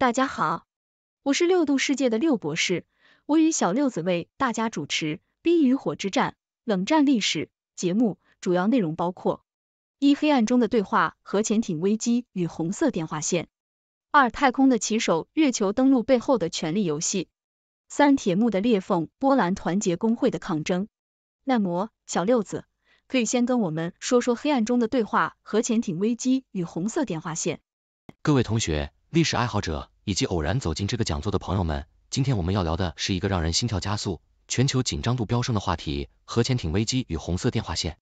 大家好，我是六度世界的六博士，我与小六子为大家主持《冰与火之战：冷战历史》节目。主要内容包括：一、黑暗中的对话、核潜艇危机与红色电话线；二、太空的棋手、月球登陆背后的权力游戏；三、铁幕的裂缝、波兰团结工会的抗争。那摩，小六子，可以先跟我们说说黑暗中的对话、核潜艇危机与红色电话线。各位同学。历史爱好者以及偶然走进这个讲座的朋友们，今天我们要聊的是一个让人心跳加速、全球紧张度飙升的话题——核潜艇危机与红色电话线。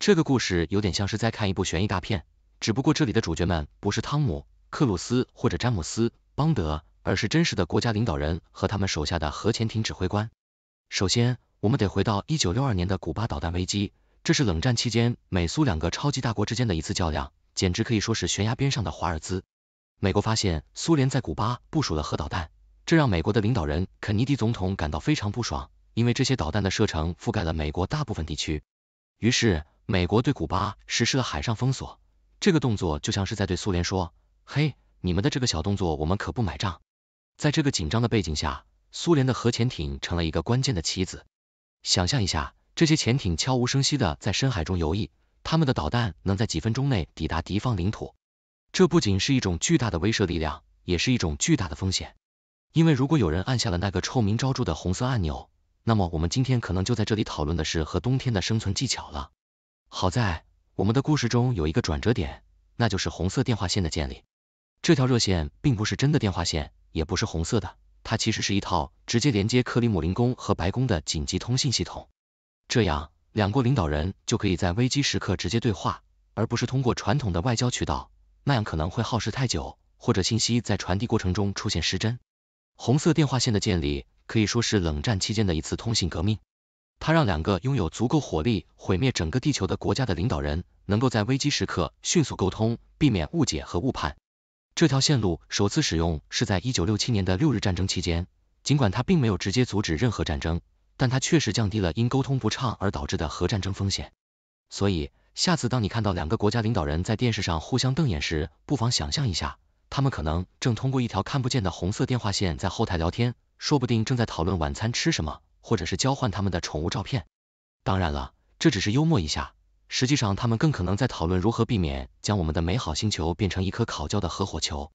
这个故事有点像是在看一部悬疑大片，只不过这里的主角们不是汤姆·克鲁斯或者詹姆斯·邦德，而是真实的国家领导人和他们手下的核潜艇指挥官。首先，我们得回到一九六二年的古巴导弹危机，这是冷战期间美苏两个超级大国之间的一次较量，简直可以说是悬崖边上的华尔兹。美国发现苏联在古巴部署了核导弹，这让美国的领导人肯尼迪总统感到非常不爽，因为这些导弹的射程覆盖了美国大部分地区。于是，美国对古巴实施了海上封锁，这个动作就像是在对苏联说：“嘿，你们的这个小动作，我们可不买账。”在这个紧张的背景下，苏联的核潜艇成了一个关键的棋子。想象一下，这些潜艇悄无声息的在深海中游弋，他们的导弹能在几分钟内抵达敌方领土。这不仅是一种巨大的威慑力量，也是一种巨大的风险。因为如果有人按下了那个臭名昭著的红色按钮，那么我们今天可能就在这里讨论的是和冬天的生存技巧了。好在我们的故事中有一个转折点，那就是红色电话线的建立。这条热线并不是真的电话线，也不是红色的，它其实是一套直接连接克里姆林宫和白宫的紧急通信系统。这样，两国领导人就可以在危机时刻直接对话，而不是通过传统的外交渠道。那样可能会耗时太久，或者信息在传递过程中出现失真。红色电话线的建立可以说是冷战期间的一次通信革命，它让两个拥有足够火力毁灭整个地球的国家的领导人能够在危机时刻迅速沟通，避免误解和误判。这条线路首次使用是在一九六七年的六日战争期间，尽管它并没有直接阻止任何战争，但它确实降低了因沟通不畅而导致的核战争风险。所以。下次当你看到两个国家领导人在电视上互相瞪眼时，不妨想象一下，他们可能正通过一条看不见的红色电话线在后台聊天，说不定正在讨论晚餐吃什么，或者是交换他们的宠物照片。当然了，这只是幽默一下，实际上他们更可能在讨论如何避免将我们的美好星球变成一颗烤焦的核火球。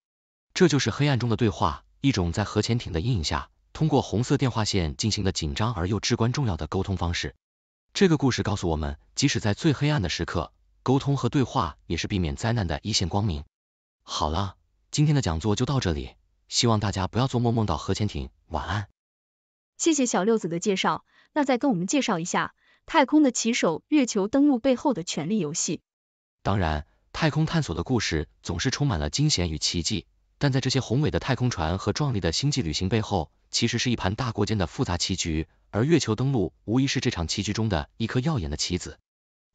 这就是黑暗中的对话，一种在核潜艇的阴影下，通过红色电话线进行的紧张而又至关重要的沟通方式。这个故事告诉我们，即使在最黑暗的时刻，沟通和对话也是避免灾难的一线光明。好了，今天的讲座就到这里，希望大家不要做梦梦到核潜艇。晚安。谢谢小六子的介绍，那再跟我们介绍一下太空的骑手月球登陆背后的权力游戏。当然，太空探索的故事总是充满了惊险与奇迹。但在这些宏伟的太空船和壮丽的星际旅行背后，其实是一盘大国间的复杂棋局，而月球登陆无疑是这场棋局中的一颗耀眼的棋子。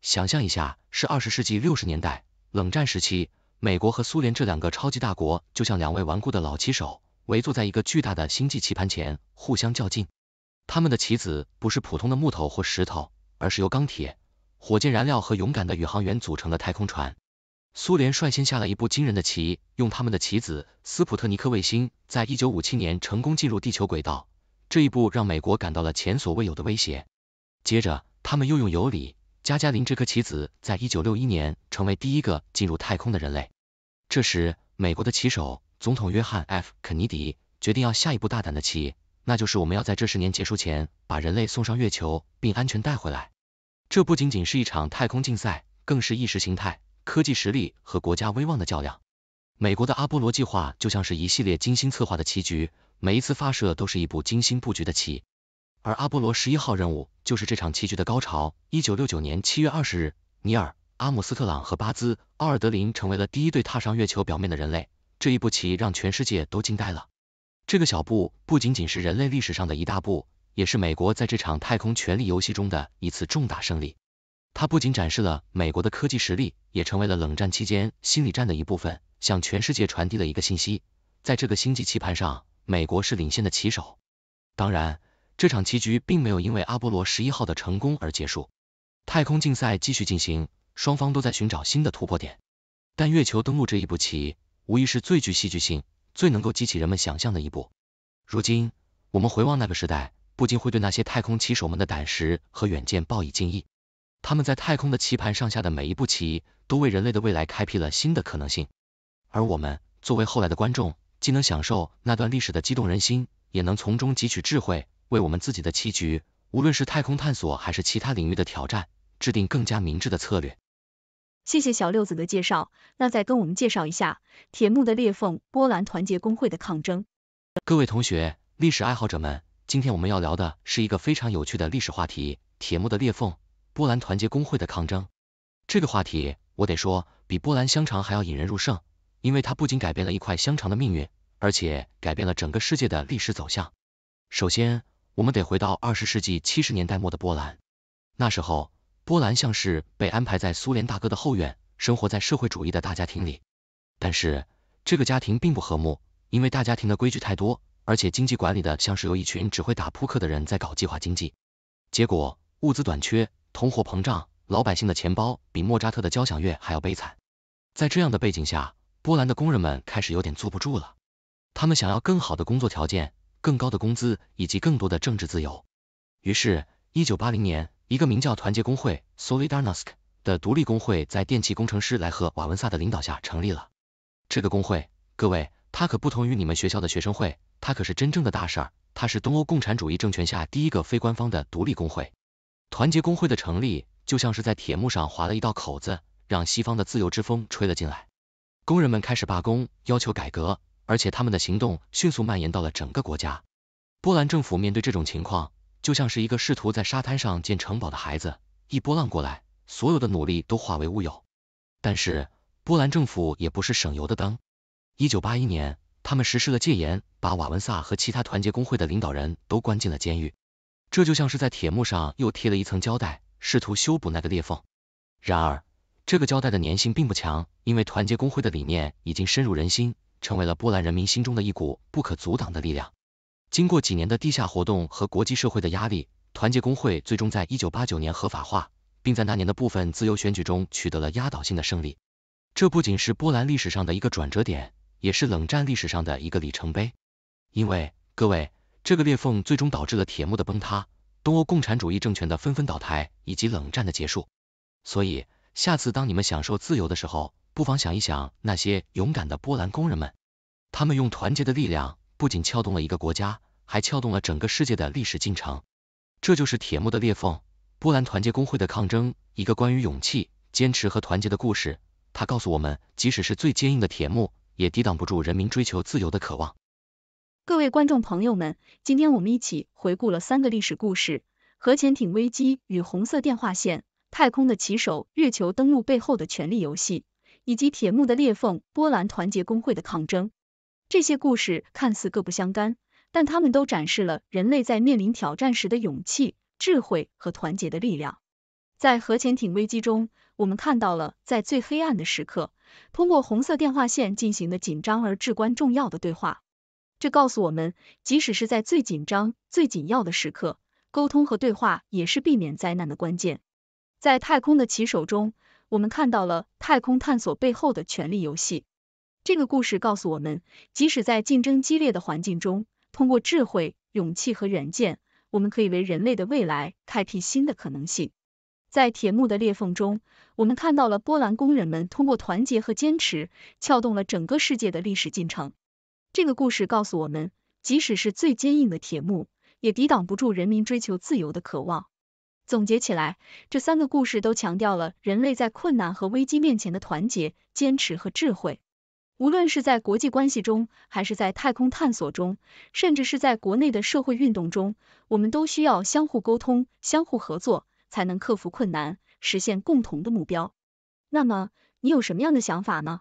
想象一下，是二十世纪六十年代冷战时期，美国和苏联这两个超级大国就像两位顽固的老棋手，围坐在一个巨大的星际棋盘前互相较劲。他们的棋子不是普通的木头或石头，而是由钢铁、火箭燃料和勇敢的宇航员组成的太空船。苏联率先下了一步惊人的棋，用他们的棋子斯普特尼克卫星，在一九五七年成功进入地球轨道，这一步让美国感到了前所未有的威胁。接着，他们又用尤里加加林这颗棋子，在一九六一年成为第一个进入太空的人类。这时，美国的棋手总统约翰 F 肯尼迪决定要下一步大胆的棋，那就是我们要在这十年结束前，把人类送上月球并安全带回来。这不仅仅是一场太空竞赛，更是意识形态。科技实力和国家威望的较量，美国的阿波罗计划就像是一系列精心策划的棋局，每一次发射都是一步精心布局的棋。而阿波罗十一号任务就是这场棋局的高潮。一九六九年七月二十日，尼尔·阿姆斯特朗和巴兹·奥尔德林成为了第一对踏上月球表面的人类，这一步棋让全世界都惊呆了。这个小步不仅仅是人类历史上的一大步，也是美国在这场太空权力游戏中的一次重大胜利。它不仅展示了美国的科技实力，也成为了冷战期间心理战的一部分，向全世界传递了一个信息：在这个星际棋盘上，美国是领先的棋手。当然，这场棋局并没有因为阿波罗十一号的成功而结束，太空竞赛继续进行，双方都在寻找新的突破点。但月球登陆这一步棋，无疑是最具戏剧性、最能够激起人们想象的一步。如今，我们回望那个时代，不禁会对那些太空棋手们的胆识和远见报以敬意。他们在太空的棋盘上下的每一步棋，都为人类的未来开辟了新的可能性。而我们作为后来的观众，既能享受那段历史的激动人心，也能从中汲取智慧，为我们自己的棋局，无论是太空探索还是其他领域的挑战，制定更加明智的策略。谢谢小六子的介绍，那再跟我们介绍一下铁幕的裂缝、波兰团结工会的抗争。各位同学、历史爱好者们，今天我们要聊的是一个非常有趣的历史话题——铁幕的裂缝。波兰团结工会的抗争，这个话题我得说比波兰香肠还要引人入胜，因为它不仅改变了一块香肠的命运，而且改变了整个世界的历史走向。首先，我们得回到二十世纪七十年代末的波兰，那时候波兰像是被安排在苏联大哥的后院，生活在社会主义的大家庭里。但是这个家庭并不和睦，因为大家庭的规矩太多，而且经济管理的像是由一群只会打扑克的人在搞计划经济，结果物资短缺。通货膨胀，老百姓的钱包比莫扎特的交响乐还要悲惨。在这样的背景下，波兰的工人们开始有点坐不住了。他们想要更好的工作条件、更高的工资以及更多的政治自由。于是，一九八零年，一个名叫团结工会 s o l i d a r n o s ć 的独立工会，在电气工程师莱赫·瓦文萨的领导下成立了。这个工会，各位，它可不同于你们学校的学生会，它可是真正的大事儿。它是东欧共产主义政权下第一个非官方的独立工会。团结工会的成立，就像是在铁幕上划了一道口子，让西方的自由之风吹了进来。工人们开始罢工，要求改革，而且他们的行动迅速蔓延到了整个国家。波兰政府面对这种情况，就像是一个试图在沙滩上建城堡的孩子，一波浪过来，所有的努力都化为乌有。但是波兰政府也不是省油的灯。1981年，他们实施了戒严，把瓦文萨和其他团结工会的领导人都关进了监狱。这就像是在铁幕上又贴了一层胶带，试图修补那个裂缝。然而，这个胶带的粘性并不强，因为团结工会的理念已经深入人心，成为了波兰人民心中的一股不可阻挡的力量。经过几年的地下活动和国际社会的压力，团结工会最终在1989年合法化，并在那年的部分自由选举中取得了压倒性的胜利。这不仅是波兰历史上的一个转折点，也是冷战历史上的一个里程碑。因为，各位。这个裂缝最终导致了铁幕的崩塌，东欧共产主义政权的纷纷倒台，以及冷战的结束。所以，下次当你们享受自由的时候，不妨想一想那些勇敢的波兰工人们，他们用团结的力量，不仅撬动了一个国家，还撬动了整个世界的历史进程。这就是铁幕的裂缝，波兰团结工会的抗争，一个关于勇气、坚持和团结的故事。它告诉我们，即使是最坚硬的铁幕，也抵挡不住人民追求自由的渴望。各位观众朋友们，今天我们一起回顾了三个历史故事：核潜艇危机与红色电话线、太空的棋手、月球登陆背后的权力游戏，以及铁幕的裂缝、波兰团结工会的抗争。这些故事看似各不相干，但他们都展示了人类在面临挑战时的勇气、智慧和团结的力量。在核潜艇危机中，我们看到了在最黑暗的时刻，通过红色电话线进行的紧张而至关重要的对话。这告诉我们，即使是在最紧张、最紧要的时刻，沟通和对话也是避免灾难的关键。在《太空的棋手》中，我们看到了太空探索背后的权力游戏。这个故事告诉我们，即使在竞争激烈的环境中，通过智慧、勇气和远见，我们可以为人类的未来开辟新的可能性。在《铁幕的裂缝》中，我们看到了波兰工人们通过团结和坚持，撬动了整个世界的历史进程。这个故事告诉我们，即使是最坚硬的铁幕，也抵挡不住人民追求自由的渴望。总结起来，这三个故事都强调了人类在困难和危机面前的团结、坚持和智慧。无论是在国际关系中，还是在太空探索中，甚至是在国内的社会运动中，我们都需要相互沟通、相互合作，才能克服困难，实现共同的目标。那么，你有什么样的想法呢？